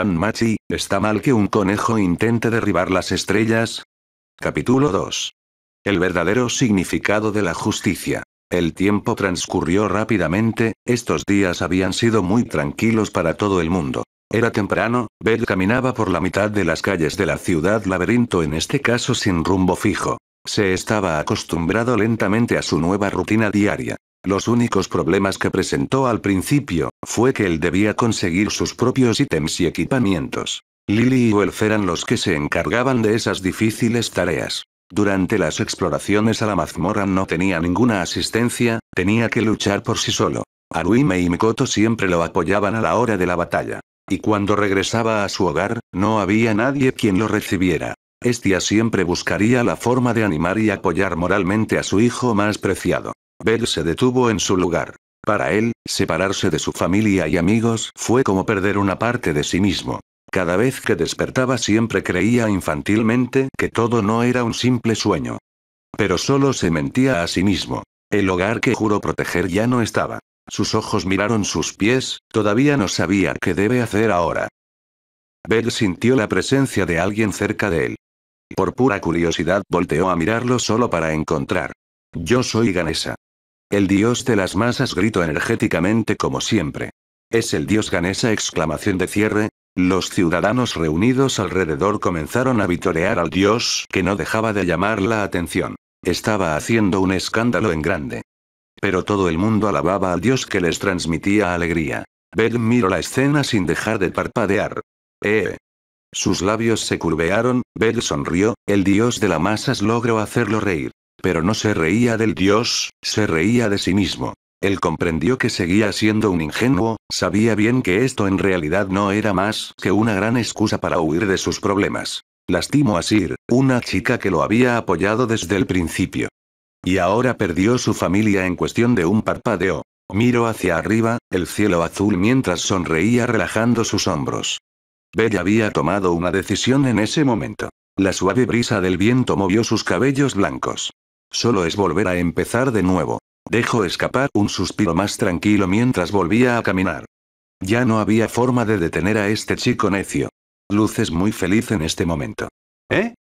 tan machi, ¿está mal que un conejo intente derribar las estrellas? Capítulo 2. El verdadero significado de la justicia. El tiempo transcurrió rápidamente, estos días habían sido muy tranquilos para todo el mundo. Era temprano, Bell caminaba por la mitad de las calles de la ciudad laberinto en este caso sin rumbo fijo. Se estaba acostumbrado lentamente a su nueva rutina diaria. Los únicos problemas que presentó al principio, fue que él debía conseguir sus propios ítems y equipamientos. Lily y Welf eran los que se encargaban de esas difíciles tareas. Durante las exploraciones a la mazmorra no tenía ninguna asistencia, tenía que luchar por sí solo. Aruime y Mikoto siempre lo apoyaban a la hora de la batalla. Y cuando regresaba a su hogar, no había nadie quien lo recibiera. Estia siempre buscaría la forma de animar y apoyar moralmente a su hijo más preciado. Bell se detuvo en su lugar. Para él, separarse de su familia y amigos fue como perder una parte de sí mismo. Cada vez que despertaba siempre creía infantilmente que todo no era un simple sueño. Pero solo se mentía a sí mismo. El hogar que juró proteger ya no estaba. Sus ojos miraron sus pies, todavía no sabía qué debe hacer ahora. Bell sintió la presencia de alguien cerca de él. Por pura curiosidad volteó a mirarlo solo para encontrar. Yo soy Ganesa. El dios de las masas gritó energéticamente como siempre. Es el dios Ganesa exclamación de cierre. Los ciudadanos reunidos alrededor comenzaron a vitorear al dios que no dejaba de llamar la atención. Estaba haciendo un escándalo en grande. Pero todo el mundo alababa al dios que les transmitía alegría. Bell miró la escena sin dejar de parpadear. Eh. Sus labios se curvearon, Bell sonrió, el dios de las masas logró hacerlo reír. Pero no se reía del dios, se reía de sí mismo. Él comprendió que seguía siendo un ingenuo, sabía bien que esto en realidad no era más que una gran excusa para huir de sus problemas. Lastimó a Sir, una chica que lo había apoyado desde el principio. Y ahora perdió su familia en cuestión de un parpadeo. Miró hacia arriba, el cielo azul mientras sonreía relajando sus hombros. Bella había tomado una decisión en ese momento. La suave brisa del viento movió sus cabellos blancos. Solo es volver a empezar de nuevo. Dejó escapar un suspiro más tranquilo mientras volvía a caminar. Ya no había forma de detener a este chico necio. Luces muy feliz en este momento. ¿Eh?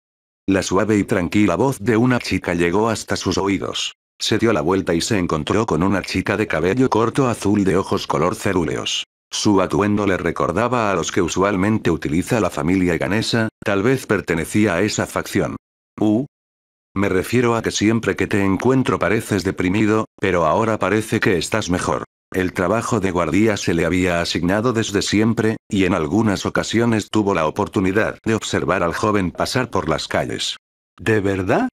La suave y tranquila voz de una chica llegó hasta sus oídos. Se dio la vuelta y se encontró con una chica de cabello corto azul de ojos color cerúleos. Su atuendo le recordaba a los que usualmente utiliza la familia ganesa, tal vez pertenecía a esa facción. u. Uh, me refiero a que siempre que te encuentro pareces deprimido, pero ahora parece que estás mejor. El trabajo de guardia se le había asignado desde siempre, y en algunas ocasiones tuvo la oportunidad de observar al joven pasar por las calles. ¿De verdad?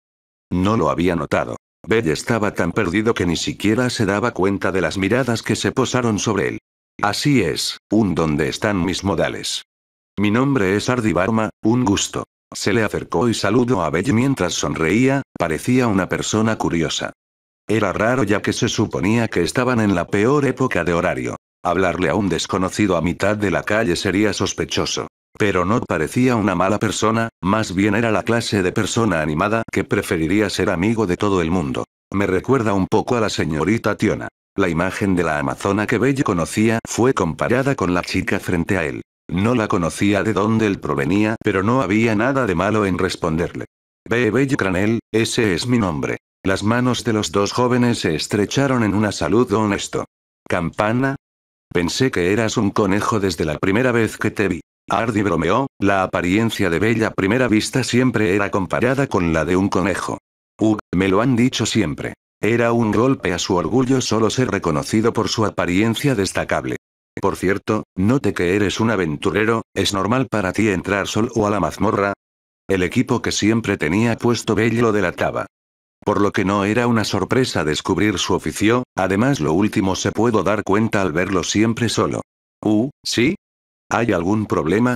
No lo había notado. Bell estaba tan perdido que ni siquiera se daba cuenta de las miradas que se posaron sobre él. Así es, un donde están mis modales. Mi nombre es Ardi un gusto. Se le acercó y saludó a Belle mientras sonreía, parecía una persona curiosa. Era raro ya que se suponía que estaban en la peor época de horario. Hablarle a un desconocido a mitad de la calle sería sospechoso. Pero no parecía una mala persona, más bien era la clase de persona animada que preferiría ser amigo de todo el mundo. Me recuerda un poco a la señorita Tiona. La imagen de la amazona que Belle conocía fue comparada con la chica frente a él. No la conocía de dónde él provenía, pero no había nada de malo en responderle. Ve Bello Cranel, ese es mi nombre. Las manos de los dos jóvenes se estrecharon en una salud honesto. ¿Campana? Pensé que eras un conejo desde la primera vez que te vi. Ardi bromeó, la apariencia de Bella a primera vista siempre era comparada con la de un conejo. Ugh, me lo han dicho siempre. Era un golpe a su orgullo solo ser reconocido por su apariencia destacable. Por cierto, note que eres un aventurero, ¿es normal para ti entrar solo a la mazmorra? El equipo que siempre tenía puesto de la taba. Por lo que no era una sorpresa descubrir su oficio, además lo último se puedo dar cuenta al verlo siempre solo. Uh, ¿sí? ¿Hay algún problema?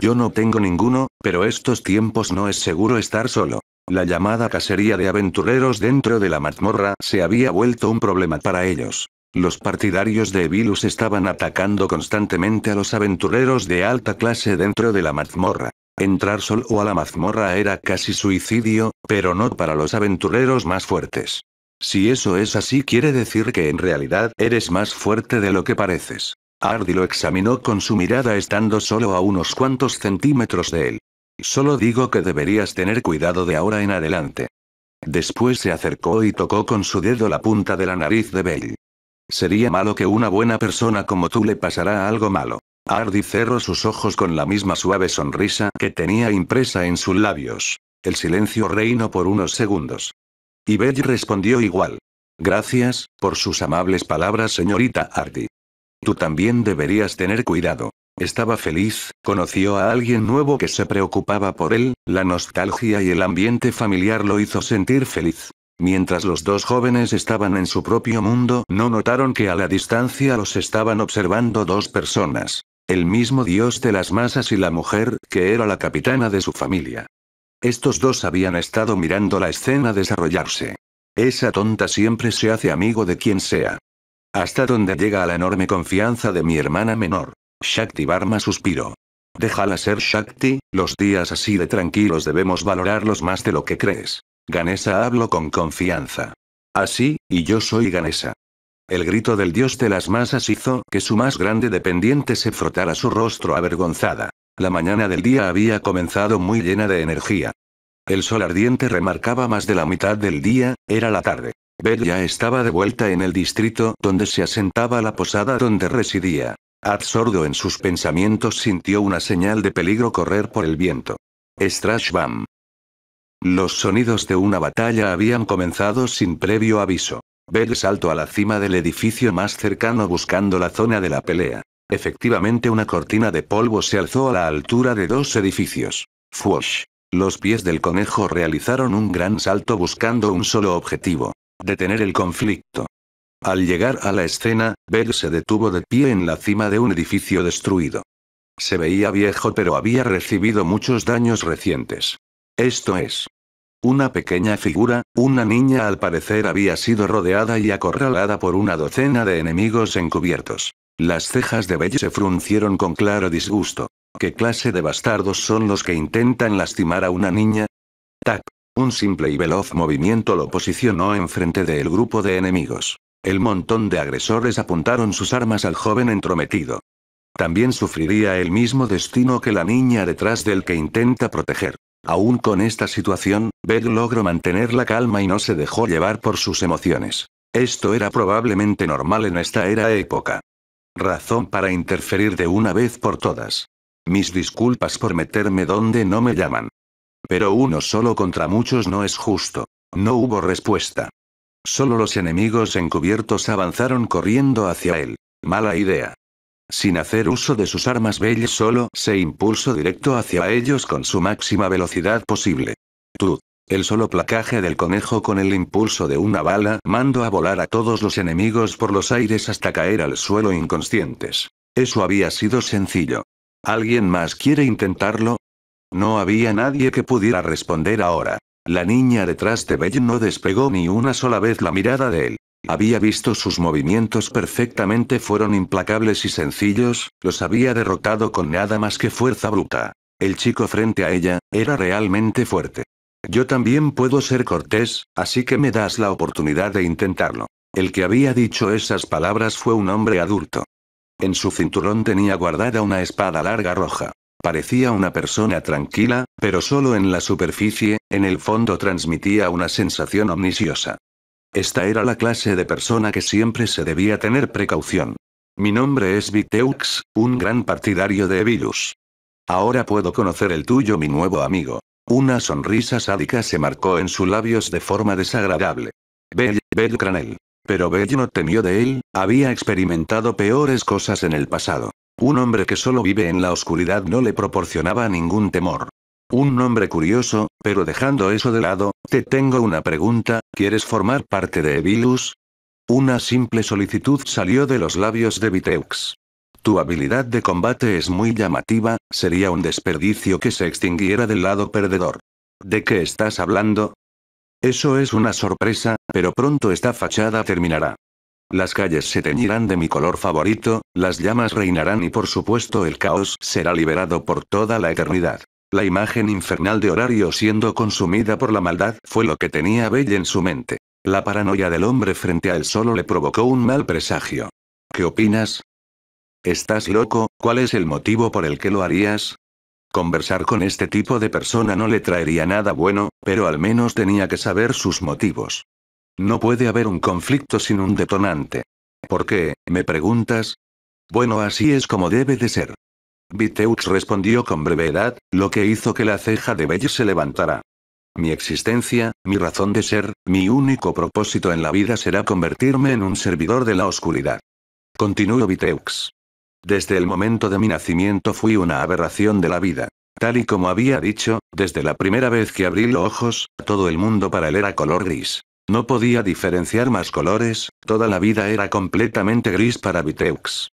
Yo no tengo ninguno, pero estos tiempos no es seguro estar solo. La llamada cacería de aventureros dentro de la mazmorra se había vuelto un problema para ellos. Los partidarios de Evilus estaban atacando constantemente a los aventureros de alta clase dentro de la mazmorra. Entrar solo a la mazmorra era casi suicidio, pero no para los aventureros más fuertes. Si eso es así quiere decir que en realidad eres más fuerte de lo que pareces. Hardy lo examinó con su mirada estando solo a unos cuantos centímetros de él. Solo digo que deberías tener cuidado de ahora en adelante. Después se acercó y tocó con su dedo la punta de la nariz de Bell. Sería malo que una buena persona como tú le pasara algo malo. Hardy cerró sus ojos con la misma suave sonrisa que tenía impresa en sus labios. El silencio reinó por unos segundos. Y Betty respondió igual. Gracias, por sus amables palabras, señorita Hardy. Tú también deberías tener cuidado. Estaba feliz, conoció a alguien nuevo que se preocupaba por él, la nostalgia y el ambiente familiar lo hizo sentir feliz. Mientras los dos jóvenes estaban en su propio mundo, no notaron que a la distancia los estaban observando dos personas. El mismo dios de las masas y la mujer, que era la capitana de su familia. Estos dos habían estado mirando la escena desarrollarse. Esa tonta siempre se hace amigo de quien sea. Hasta donde llega la enorme confianza de mi hermana menor. Shakti Barma suspiró. Déjala ser Shakti, los días así de tranquilos debemos valorarlos más de lo que crees. Ganesa hablo con confianza. Así, y yo soy Ganesa. El grito del dios de las masas hizo que su más grande dependiente se frotara su rostro avergonzada. La mañana del día había comenzado muy llena de energía. El sol ardiente remarcaba más de la mitad del día, era la tarde. Bell ya estaba de vuelta en el distrito donde se asentaba la posada donde residía. Absorto en sus pensamientos sintió una señal de peligro correr por el viento. Strash Bam. Los sonidos de una batalla habían comenzado sin previo aviso. Bell saltó a la cima del edificio más cercano buscando la zona de la pelea. Efectivamente una cortina de polvo se alzó a la altura de dos edificios. Fuosh. Los pies del conejo realizaron un gran salto buscando un solo objetivo. Detener el conflicto. Al llegar a la escena, Bell se detuvo de pie en la cima de un edificio destruido. Se veía viejo pero había recibido muchos daños recientes. Esto es. Una pequeña figura, una niña al parecer había sido rodeada y acorralada por una docena de enemigos encubiertos. Las cejas de Belle se fruncieron con claro disgusto. ¿Qué clase de bastardos son los que intentan lastimar a una niña? ¡Tac! Un simple y veloz movimiento lo posicionó enfrente del grupo de enemigos. El montón de agresores apuntaron sus armas al joven entrometido. También sufriría el mismo destino que la niña detrás del que intenta proteger. Aún con esta situación, Bell logró mantener la calma y no se dejó llevar por sus emociones. Esto era probablemente normal en esta era época. Razón para interferir de una vez por todas. Mis disculpas por meterme donde no me llaman. Pero uno solo contra muchos no es justo. No hubo respuesta. Solo los enemigos encubiertos avanzaron corriendo hacia él. Mala idea. Sin hacer uso de sus armas Bell solo se impulsó directo hacia ellos con su máxima velocidad posible. Tut. El solo placaje del conejo con el impulso de una bala mandó a volar a todos los enemigos por los aires hasta caer al suelo inconscientes. Eso había sido sencillo. ¿Alguien más quiere intentarlo? No había nadie que pudiera responder ahora. La niña detrás de Bell no despegó ni una sola vez la mirada de él. Había visto sus movimientos perfectamente, fueron implacables y sencillos, los había derrotado con nada más que fuerza bruta. El chico frente a ella, era realmente fuerte. Yo también puedo ser cortés, así que me das la oportunidad de intentarlo. El que había dicho esas palabras fue un hombre adulto. En su cinturón tenía guardada una espada larga roja. Parecía una persona tranquila, pero solo en la superficie, en el fondo transmitía una sensación omnisciosa. Esta era la clase de persona que siempre se debía tener precaución. Mi nombre es Viteux, un gran partidario de Evilus. Ahora puedo conocer el tuyo, mi nuevo amigo. Una sonrisa sádica se marcó en sus labios de forma desagradable. Bell, Bell Cranel. Pero Bell no temió de él, había experimentado peores cosas en el pasado. Un hombre que solo vive en la oscuridad no le proporcionaba ningún temor. Un nombre curioso, pero dejando eso de lado, te tengo una pregunta, ¿quieres formar parte de Evilus? Una simple solicitud salió de los labios de Viteux. Tu habilidad de combate es muy llamativa, sería un desperdicio que se extinguiera del lado perdedor. ¿De qué estás hablando? Eso es una sorpresa, pero pronto esta fachada terminará. Las calles se teñirán de mi color favorito, las llamas reinarán y por supuesto el caos será liberado por toda la eternidad. La imagen infernal de horario siendo consumida por la maldad fue lo que tenía Bell en su mente. La paranoia del hombre frente a él solo le provocó un mal presagio. ¿Qué opinas? ¿Estás loco? ¿Cuál es el motivo por el que lo harías? Conversar con este tipo de persona no le traería nada bueno, pero al menos tenía que saber sus motivos. No puede haber un conflicto sin un detonante. ¿Por qué, me preguntas? Bueno, así es como debe de ser. Viteux respondió con brevedad, lo que hizo que la ceja de Bell se levantara. Mi existencia, mi razón de ser, mi único propósito en la vida será convertirme en un servidor de la oscuridad. Continuó Viteux. Desde el momento de mi nacimiento fui una aberración de la vida. Tal y como había dicho, desde la primera vez que abrí los ojos, todo el mundo para él era color gris. No podía diferenciar más colores, toda la vida era completamente gris para Viteux.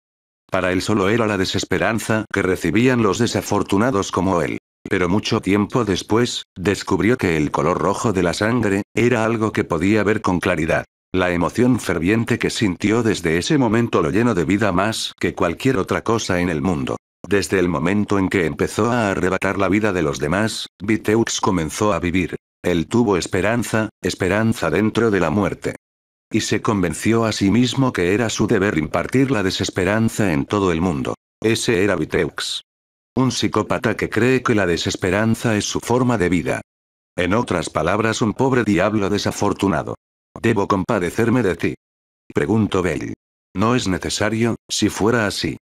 Para él solo era la desesperanza que recibían los desafortunados como él. Pero mucho tiempo después, descubrió que el color rojo de la sangre, era algo que podía ver con claridad. La emoción ferviente que sintió desde ese momento lo llenó de vida más que cualquier otra cosa en el mundo. Desde el momento en que empezó a arrebatar la vida de los demás, Viteux comenzó a vivir. Él tuvo esperanza, esperanza dentro de la muerte y se convenció a sí mismo que era su deber impartir la desesperanza en todo el mundo. Ese era Viteux. Un psicópata que cree que la desesperanza es su forma de vida. En otras palabras, un pobre diablo desafortunado. ¿Debo compadecerme de ti? Preguntó Bell. No es necesario, si fuera así.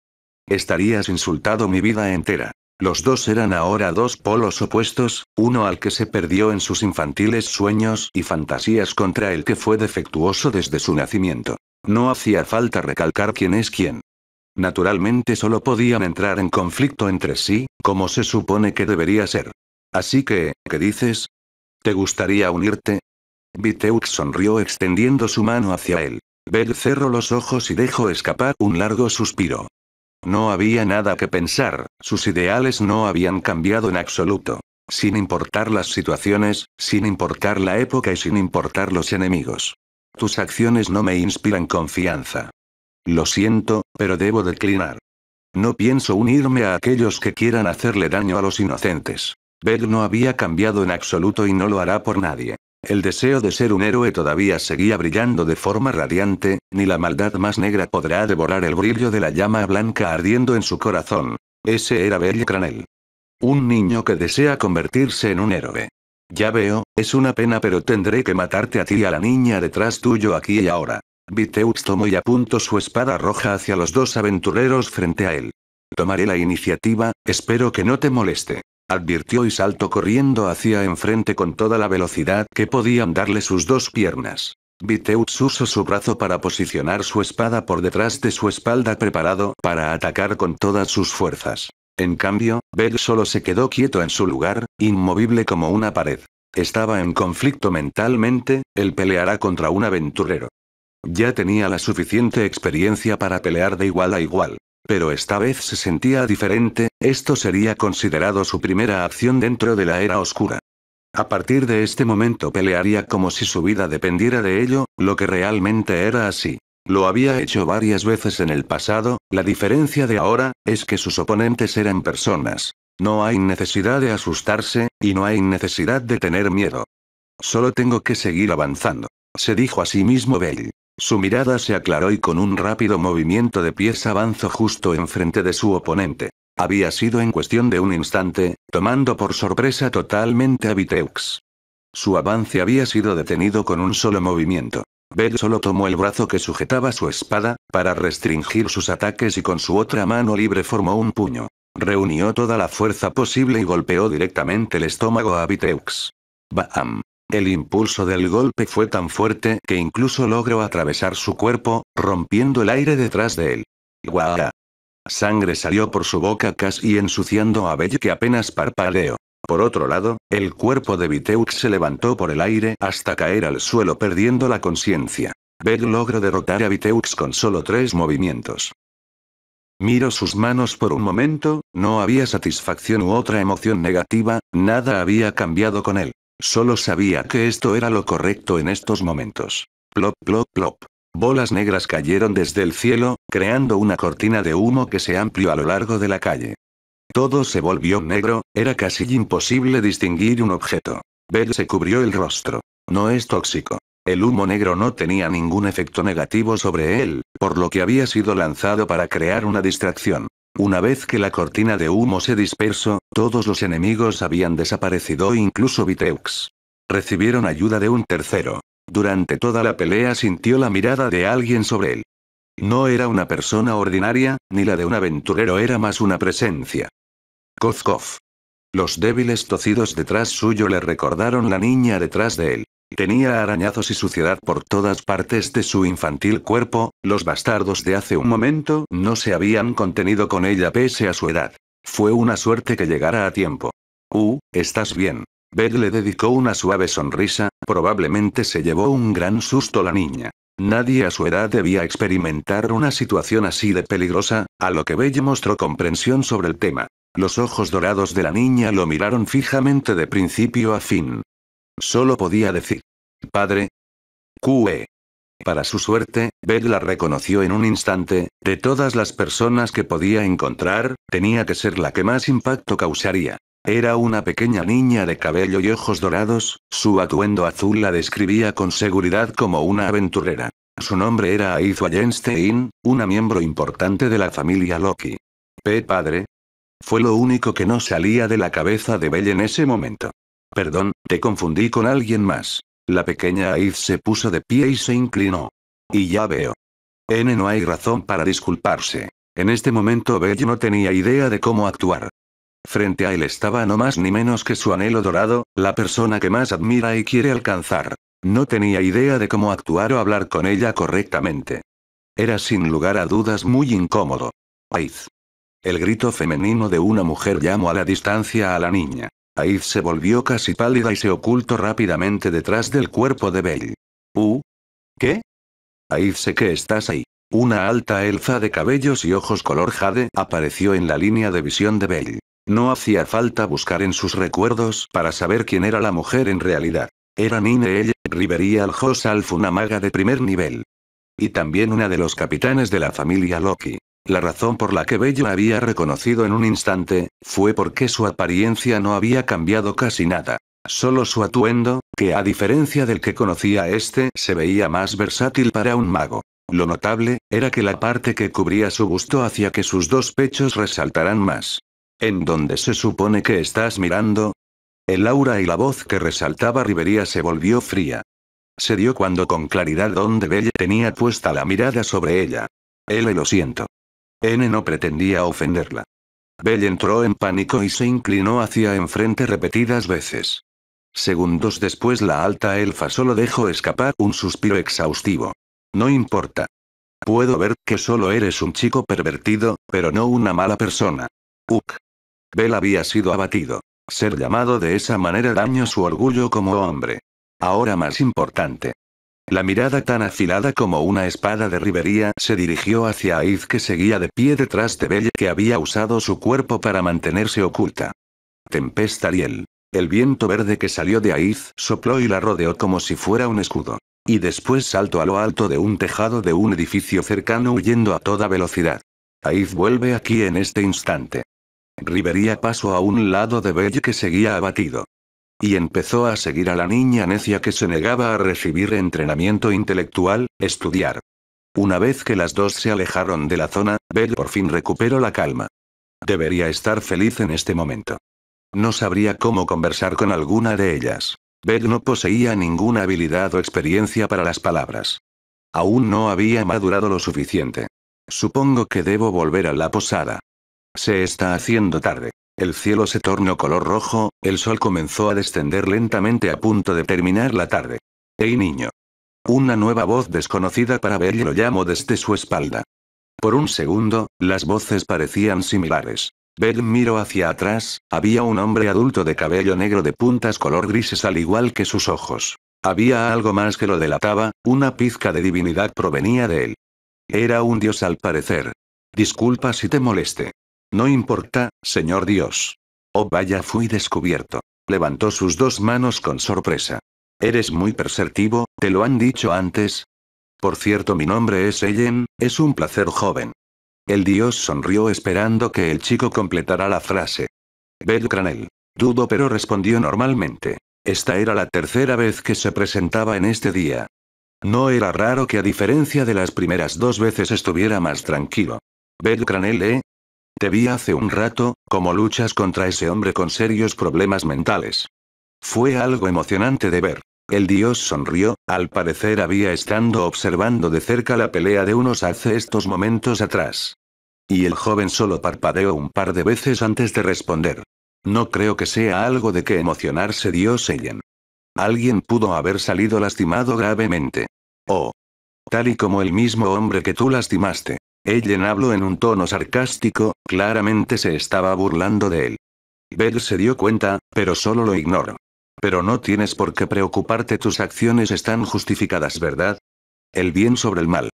Estarías insultado mi vida entera. Los dos eran ahora dos polos opuestos, uno al que se perdió en sus infantiles sueños y fantasías contra el que fue defectuoso desde su nacimiento. No hacía falta recalcar quién es quién. Naturalmente solo podían entrar en conflicto entre sí, como se supone que debería ser. Así que, ¿qué dices? ¿Te gustaría unirte? Viteux sonrió extendiendo su mano hacia él. Bell cerró los ojos y dejó escapar un largo suspiro. No había nada que pensar, sus ideales no habían cambiado en absoluto. Sin importar las situaciones, sin importar la época y sin importar los enemigos. Tus acciones no me inspiran confianza. Lo siento, pero debo declinar. No pienso unirme a aquellos que quieran hacerle daño a los inocentes. Bell no había cambiado en absoluto y no lo hará por nadie. El deseo de ser un héroe todavía seguía brillando de forma radiante, ni la maldad más negra podrá devorar el brillo de la llama blanca ardiendo en su corazón. Ese era Belly Cranel. Un niño que desea convertirse en un héroe. Ya veo, es una pena pero tendré que matarte a ti y a la niña detrás tuyo aquí y ahora. Viteux tomó y apuntó su espada roja hacia los dos aventureros frente a él. Tomaré la iniciativa, espero que no te moleste advirtió y saltó corriendo hacia enfrente con toda la velocidad que podían darle sus dos piernas. Viteuts usó su brazo para posicionar su espada por detrás de su espalda preparado para atacar con todas sus fuerzas. En cambio, Bell solo se quedó quieto en su lugar, inmovible como una pared. Estaba en conflicto mentalmente, él peleará contra un aventurero. Ya tenía la suficiente experiencia para pelear de igual a igual. Pero esta vez se sentía diferente, esto sería considerado su primera acción dentro de la era oscura. A partir de este momento pelearía como si su vida dependiera de ello, lo que realmente era así. Lo había hecho varias veces en el pasado, la diferencia de ahora, es que sus oponentes eran personas. No hay necesidad de asustarse, y no hay necesidad de tener miedo. Solo tengo que seguir avanzando. Se dijo a sí mismo Bell. Su mirada se aclaró y con un rápido movimiento de pies avanzó justo enfrente de su oponente. Había sido en cuestión de un instante, tomando por sorpresa totalmente a Viteux. Su avance había sido detenido con un solo movimiento. Bell solo tomó el brazo que sujetaba su espada, para restringir sus ataques y con su otra mano libre formó un puño. Reunió toda la fuerza posible y golpeó directamente el estómago a Viteux. Bam. El impulso del golpe fue tan fuerte que incluso logró atravesar su cuerpo, rompiendo el aire detrás de él. ¡Guau! Sangre salió por su boca casi ensuciando a Bell que apenas parpadeó. Por otro lado, el cuerpo de Viteux se levantó por el aire hasta caer al suelo perdiendo la conciencia. Bell logró derrotar a Viteux con solo tres movimientos. Miró sus manos por un momento, no había satisfacción u otra emoción negativa, nada había cambiado con él. Solo sabía que esto era lo correcto en estos momentos. Plop, plop, plop. Bolas negras cayeron desde el cielo, creando una cortina de humo que se amplió a lo largo de la calle. Todo se volvió negro, era casi imposible distinguir un objeto. Bell se cubrió el rostro. No es tóxico. El humo negro no tenía ningún efecto negativo sobre él, por lo que había sido lanzado para crear una distracción. Una vez que la cortina de humo se dispersó, todos los enemigos habían desaparecido, incluso Viteux. Recibieron ayuda de un tercero. Durante toda la pelea sintió la mirada de alguien sobre él. No era una persona ordinaria, ni la de un aventurero era más una presencia. Kozkov. Los débiles tocidos detrás suyo le recordaron la niña detrás de él. Tenía arañazos y suciedad por todas partes de su infantil cuerpo, los bastardos de hace un momento no se habían contenido con ella pese a su edad. Fue una suerte que llegara a tiempo. Uh, estás bien. belle le dedicó una suave sonrisa, probablemente se llevó un gran susto la niña. Nadie a su edad debía experimentar una situación así de peligrosa, a lo que Belle mostró comprensión sobre el tema. Los ojos dorados de la niña lo miraron fijamente de principio a fin. Solo podía decir. Padre. QE. Para su suerte, Bell la reconoció en un instante, de todas las personas que podía encontrar, tenía que ser la que más impacto causaría. Era una pequeña niña de cabello y ojos dorados, su atuendo azul la describía con seguridad como una aventurera. Su nombre era Aizu Jenstein, una miembro importante de la familia Loki. P. Padre. Fue lo único que no salía de la cabeza de Bell en ese momento. Perdón, te confundí con alguien más. La pequeña Aiz se puso de pie y se inclinó. Y ya veo. N no hay razón para disculparse. En este momento Bello no tenía idea de cómo actuar. Frente a él estaba no más ni menos que su anhelo dorado, la persona que más admira y quiere alcanzar. No tenía idea de cómo actuar o hablar con ella correctamente. Era sin lugar a dudas muy incómodo. Aiz. El grito femenino de una mujer llamó a la distancia a la niña. Aiz se volvió casi pálida y se ocultó rápidamente detrás del cuerpo de Bell. ¿Uh? ¿Qué? Aiz sé que estás ahí. Una alta elfa de cabellos y ojos color jade apareció en la línea de visión de Bell. No hacía falta buscar en sus recuerdos para saber quién era la mujer en realidad. Era Nine ella, Riveria Aljosalf, una maga de primer nivel. Y también una de los capitanes de la familia Loki. La razón por la que Bello había reconocido en un instante, fue porque su apariencia no había cambiado casi nada. Solo su atuendo, que a diferencia del que conocía este, se veía más versátil para un mago. Lo notable, era que la parte que cubría su busto hacía que sus dos pechos resaltaran más. ¿En donde se supone que estás mirando? El aura y la voz que resaltaba Rivería se volvió fría. Se dio cuando con claridad donde Bella tenía puesta la mirada sobre ella. Él lo siento. N no pretendía ofenderla. Bell entró en pánico y se inclinó hacia enfrente repetidas veces. Segundos después la alta elfa solo dejó escapar un suspiro exhaustivo. No importa. Puedo ver que solo eres un chico pervertido, pero no una mala persona. Uck. Bell había sido abatido. Ser llamado de esa manera dañó su orgullo como hombre. Ahora más importante, la mirada tan afilada como una espada de ribería se dirigió hacia Aiz que seguía de pie detrás de Belle que había usado su cuerpo para mantenerse oculta. Tempesta Ariel. El viento verde que salió de Aiz sopló y la rodeó como si fuera un escudo. Y después saltó a lo alto de un tejado de un edificio cercano huyendo a toda velocidad. Aiz vuelve aquí en este instante. Rivería pasó a un lado de Belle que seguía abatido. Y empezó a seguir a la niña necia que se negaba a recibir entrenamiento intelectual, estudiar. Una vez que las dos se alejaron de la zona, Bell por fin recuperó la calma. Debería estar feliz en este momento. No sabría cómo conversar con alguna de ellas. Bell no poseía ninguna habilidad o experiencia para las palabras. Aún no había madurado lo suficiente. Supongo que debo volver a la posada. Se está haciendo tarde. El cielo se tornó color rojo, el sol comenzó a descender lentamente a punto de terminar la tarde. ¡Ey niño! Una nueva voz desconocida para Belle lo llamó desde su espalda. Por un segundo, las voces parecían similares. Bell miró hacia atrás, había un hombre adulto de cabello negro de puntas color grises al igual que sus ojos. Había algo más que lo delataba, una pizca de divinidad provenía de él. Era un dios al parecer. Disculpa si te moleste. No importa, Señor Dios. Oh vaya, fui descubierto. Levantó sus dos manos con sorpresa. Eres muy perceptivo, te lo han dicho antes. Por cierto, mi nombre es Ellen, es un placer joven. El dios sonrió esperando que el chico completara la frase. Belcranel. Dudo pero respondió normalmente. Esta era la tercera vez que se presentaba en este día. No era raro que a diferencia de las primeras dos veces estuviera más tranquilo. Belcranel, ¿eh? Te vi hace un rato, como luchas contra ese hombre con serios problemas mentales. Fue algo emocionante de ver. El dios sonrió, al parecer había estado observando de cerca la pelea de unos hace estos momentos atrás. Y el joven solo parpadeó un par de veces antes de responder. No creo que sea algo de que emocionarse Dios Eyen. Alguien pudo haber salido lastimado gravemente. Oh. Tal y como el mismo hombre que tú lastimaste. Ellen habló en un tono sarcástico, claramente se estaba burlando de él. Bell se dio cuenta, pero solo lo ignoró. Pero no tienes por qué preocuparte, tus acciones están justificadas, ¿verdad? El bien sobre el mal.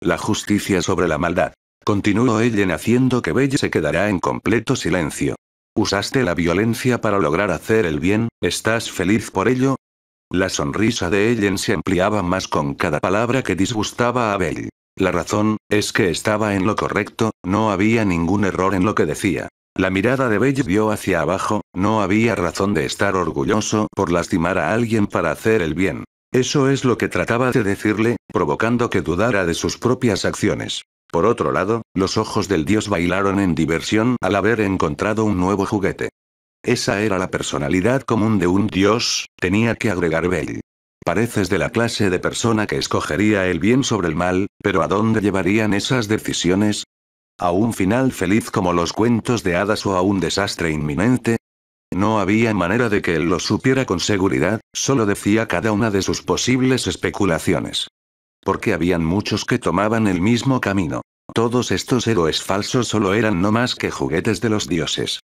La justicia sobre la maldad. Continuó Ellen haciendo que Bell se quedara en completo silencio. Usaste la violencia para lograr hacer el bien, ¿estás feliz por ello? La sonrisa de Ellen se ampliaba más con cada palabra que disgustaba a Bell. La razón, es que estaba en lo correcto, no había ningún error en lo que decía. La mirada de Bell vio hacia abajo, no había razón de estar orgulloso por lastimar a alguien para hacer el bien. Eso es lo que trataba de decirle, provocando que dudara de sus propias acciones. Por otro lado, los ojos del dios bailaron en diversión al haber encontrado un nuevo juguete. Esa era la personalidad común de un dios, tenía que agregar Bell. Pareces de la clase de persona que escogería el bien sobre el mal, pero ¿a dónde llevarían esas decisiones? ¿A un final feliz como los cuentos de hadas o a un desastre inminente? No había manera de que él lo supiera con seguridad, solo decía cada una de sus posibles especulaciones. Porque habían muchos que tomaban el mismo camino. Todos estos héroes falsos solo eran no más que juguetes de los dioses.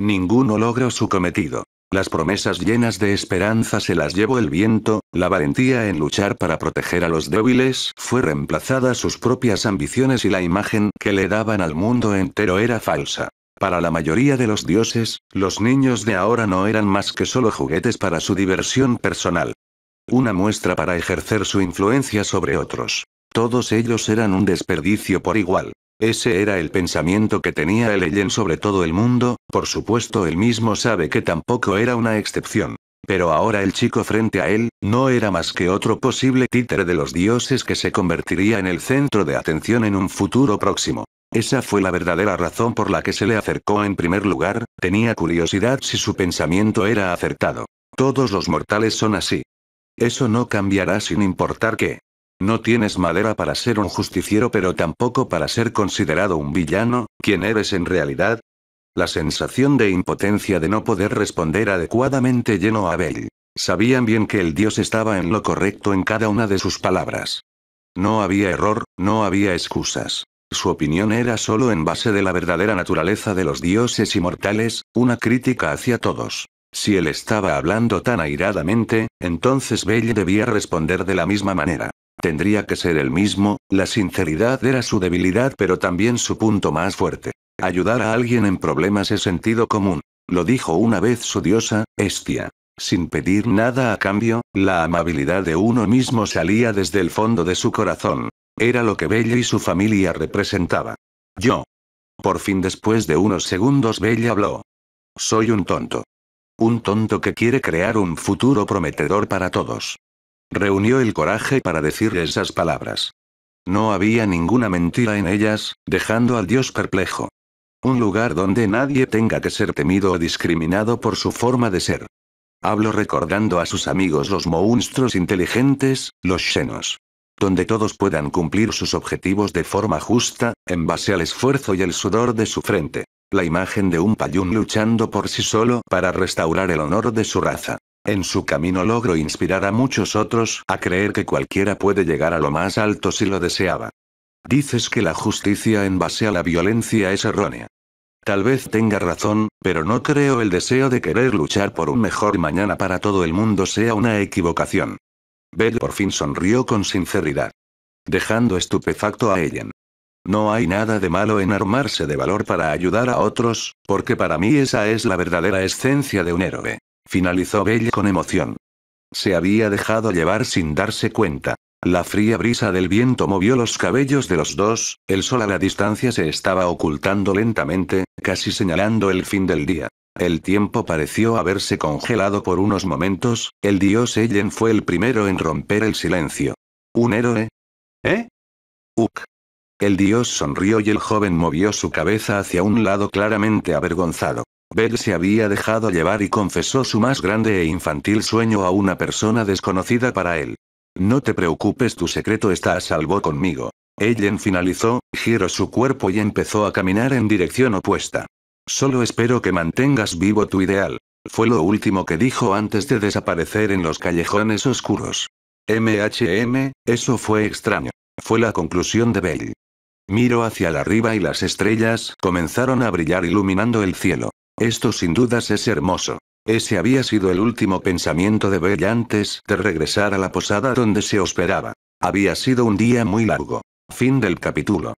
Ninguno logró su cometido. Las promesas llenas de esperanza se las llevó el viento, la valentía en luchar para proteger a los débiles fue reemplazada sus propias ambiciones y la imagen que le daban al mundo entero era falsa. Para la mayoría de los dioses, los niños de ahora no eran más que solo juguetes para su diversión personal. Una muestra para ejercer su influencia sobre otros. Todos ellos eran un desperdicio por igual. Ese era el pensamiento que tenía el leyen sobre todo el mundo, por supuesto él mismo sabe que tampoco era una excepción. Pero ahora el chico frente a él, no era más que otro posible títere de los dioses que se convertiría en el centro de atención en un futuro próximo. Esa fue la verdadera razón por la que se le acercó en primer lugar, tenía curiosidad si su pensamiento era acertado. Todos los mortales son así. Eso no cambiará sin importar qué. No tienes madera para ser un justiciero pero tampoco para ser considerado un villano, ¿quién eres en realidad? La sensación de impotencia de no poder responder adecuadamente llenó a Bell. Sabían bien que el dios estaba en lo correcto en cada una de sus palabras. No había error, no había excusas. Su opinión era solo en base de la verdadera naturaleza de los dioses inmortales, una crítica hacia todos. Si él estaba hablando tan airadamente, entonces Bell debía responder de la misma manera. Tendría que ser el mismo, la sinceridad era su debilidad pero también su punto más fuerte. Ayudar a alguien en problemas es sentido común. Lo dijo una vez su diosa, Hestia. Sin pedir nada a cambio, la amabilidad de uno mismo salía desde el fondo de su corazón. Era lo que Bella y su familia representaba. Yo. Por fin después de unos segundos Bella habló. Soy un tonto. Un tonto que quiere crear un futuro prometedor para todos. Reunió el coraje para decir esas palabras. No había ninguna mentira en ellas, dejando al dios perplejo. Un lugar donde nadie tenga que ser temido o discriminado por su forma de ser. Hablo recordando a sus amigos los monstruos inteligentes, los xenos. Donde todos puedan cumplir sus objetivos de forma justa, en base al esfuerzo y el sudor de su frente. La imagen de un payún luchando por sí solo para restaurar el honor de su raza. En su camino logro inspirar a muchos otros a creer que cualquiera puede llegar a lo más alto si lo deseaba. Dices que la justicia en base a la violencia es errónea. Tal vez tenga razón, pero no creo el deseo de querer luchar por un mejor mañana para todo el mundo sea una equivocación. Bell por fin sonrió con sinceridad. Dejando estupefacto a Ellen. No hay nada de malo en armarse de valor para ayudar a otros, porque para mí esa es la verdadera esencia de un héroe finalizó Belle con emoción. Se había dejado llevar sin darse cuenta. La fría brisa del viento movió los cabellos de los dos, el sol a la distancia se estaba ocultando lentamente, casi señalando el fin del día. El tiempo pareció haberse congelado por unos momentos, el dios Ellen fue el primero en romper el silencio. ¿Un héroe? ¿Eh? Uk. El dios sonrió y el joven movió su cabeza hacia un lado claramente avergonzado. Bell se había dejado llevar y confesó su más grande e infantil sueño a una persona desconocida para él. No te preocupes, tu secreto está a salvo conmigo. Ellen finalizó, giró su cuerpo y empezó a caminar en dirección opuesta. Solo espero que mantengas vivo tu ideal. Fue lo último que dijo antes de desaparecer en los callejones oscuros. MHM, eso fue extraño. Fue la conclusión de Bell. Miró hacia arriba y las estrellas comenzaron a brillar iluminando el cielo. Esto sin dudas es hermoso. Ese había sido el último pensamiento de Bella antes de regresar a la posada donde se hospedaba. Había sido un día muy largo. Fin del capítulo.